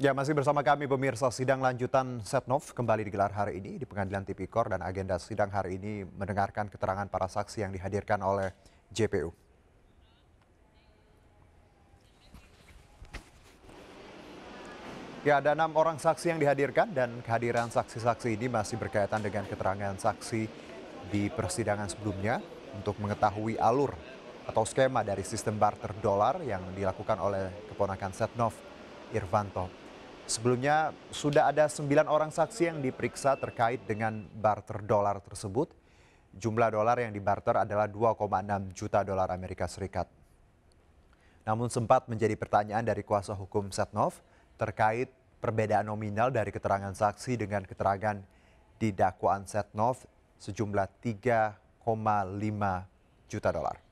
Ya, masih bersama kami pemirsa sidang lanjutan Setnov kembali digelar hari ini di Pengadilan Tipikor dan agenda sidang hari ini mendengarkan keterangan para saksi yang dihadirkan oleh JPU. Ya, ada enam orang saksi yang dihadirkan dan kehadiran saksi-saksi ini masih berkaitan dengan keterangan saksi di persidangan sebelumnya untuk mengetahui alur atau skema dari sistem barter dolar yang dilakukan oleh keponakan Setnov, Irvanto. Sebelumnya sudah ada sembilan orang saksi yang diperiksa terkait dengan barter dolar tersebut. Jumlah dolar yang dibarter adalah 2,6 juta dolar Amerika Serikat. Namun sempat menjadi pertanyaan dari kuasa hukum Setnov terkait perbedaan nominal dari keterangan saksi dengan keterangan di dakwaan Setnov sejumlah 3,5 juta dolar.